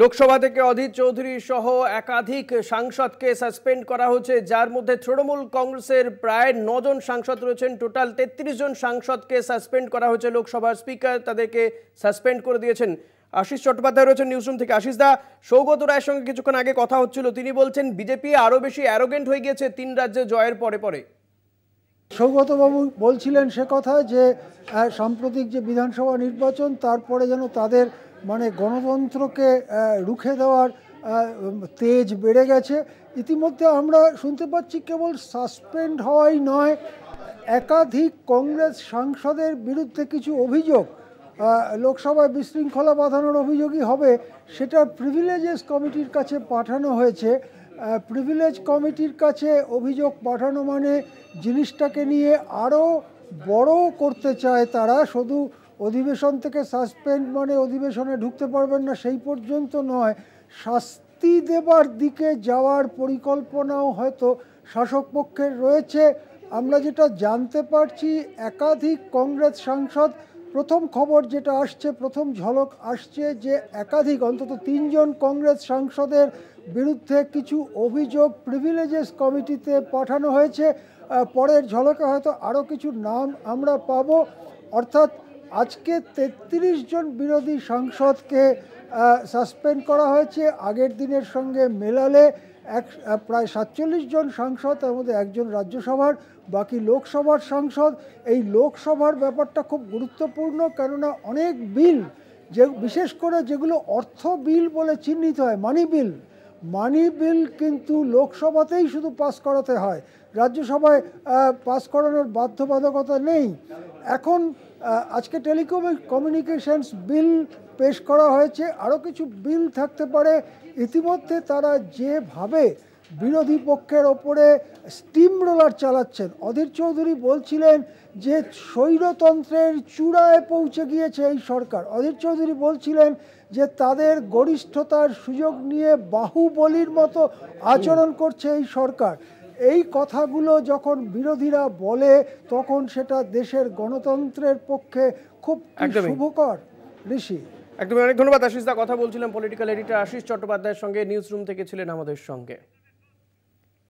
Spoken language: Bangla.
লোকসভা থেকে অধীর চৌধুরী সহ একাধিক সাংসদকে সাসপেন্ড করা হয়েছে যার মধ্যে তৃণমূল কংগ্রেসের প্রায় নজন সাংসদ রয়েছেন টোটাল তেত্রিশ জন সাংসদকে সাসপেন্ড করা হয়েছে লোকসভার স্পিকার তাদেরকে সাসপেন্ড করে দিয়েছেন আশিস চট্টোপাধ্যায় রয়েছেন নিউজরুম থেকে আশিস সৌগত রায়ের সঙ্গে কিছুক্ষণ আগে কথা হচ্ছিল তিনি বলছেন বিজেপি আরও বেশি অ্যারোগেন্ট হয়ে গিয়েছে তিন রাজ্যে জয়ের পরে পরে সৌগতবাবু বলছিলেন সে কথা যে সাম্প্রতিক যে বিধানসভা নির্বাচন তারপরে যেন তাদের মানে গণতন্ত্রকে রুখে দেওয়ার তেজ বেড়ে গেছে ইতিমধ্যে আমরা শুনতে পাচ্ছি কেবল সাসপেন্ড হওয়াই নয় একাধিক কংগ্রেস সাংসদের বিরুদ্ধে কিছু অভিযোগ লোকসভায় বিশৃঙ্খলা বাঁধানোর অভিযোগই হবে সেটা প্রিভিলেজেস কমিটির কাছে পাঠানো হয়েছে প্রিভিলেজ কমিটির কাছে অভিযোগ পাঠানো মানে জিনিসটাকে নিয়ে আরও বড় করতে চায় তারা শুধু অধিবেশন থেকে সাসপেন্ড মানে অধিবেশনে ঢুকতে পারবেন না সেই পর্যন্ত নয় শাস্তি দেবার দিকে যাওয়ার পরিকল্পনাও হয়তো শাসক পক্ষের রয়েছে আমরা যেটা জানতে পারছি একাধিক কংগ্রেস সাংসদ প্রথম খবর যেটা আসছে প্রথম ঝলক আসছে যে একাধিক অন্তত তিনজন কংগ্রেস সাংসদের বিরুদ্ধে কিছু অভিযোগ প্রিভিলেজেস কমিটিতে পাঠানো হয়েছে পরের ঝলকে হয়তো আরও কিছু নাম আমরা পাব অর্থাৎ আজকে ৩৩ জন বিরোধী সাংসদকে সাসপেন্ড করা হয়েছে আগের দিনের সঙ্গে মেলালে এক প্রায় সাতচল্লিশ জন সাংসদ তার মধ্যে একজন রাজ্যসভার বাকি লোকসভার সাংসদ এই লোকসভার ব্যাপারটা খুব গুরুত্বপূর্ণ কেননা অনেক বিল যে বিশেষ করে যেগুলো অর্থ বিল বলে চিহ্নিত হয় মানি বিল মানি বিল কিন্তু লোকসভাতেই শুধু পাস করাতে হয় রাজ্যসভায় পাস করানোর বাধ্যবাধকতা নেই এখন আজকে টেলিকম কমিউনিকেশনস বিল পেশ করা হয়েছে আরও কিছু বিল থাকতে পারে ইতিমধ্যে তারা যেভাবে বিরোধী পক্ষের ওপরে স্টিম রোলার চালাচ্ছেন অধীর চৌধুরী বলছিলেন যে স্বৈরতন্ত্রের চূড়ায় পৌঁছে গিয়েছে এই সরকার অধীর চৌধুরী বলছিলেন যে তাদের গরিষ্ঠতার সুযোগ নিয়ে বাহুবলির মতো আচরণ করছে এই সরকার এই কথাগুলো যখন বিরোধীরা বলে তখন সেটা দেশের গণতন্ত্রের পক্ষে খুব শুভকর ঋষি একদমই অনেক ধন্যবাদ আশিস দা কথা বলছিলাম পলিটিক্যাল এডিটর আশিস চট্টোপাধ্যায়ের সঙ্গে নিউজ রুম থেকে ছিলেন আমাদের সঙ্গে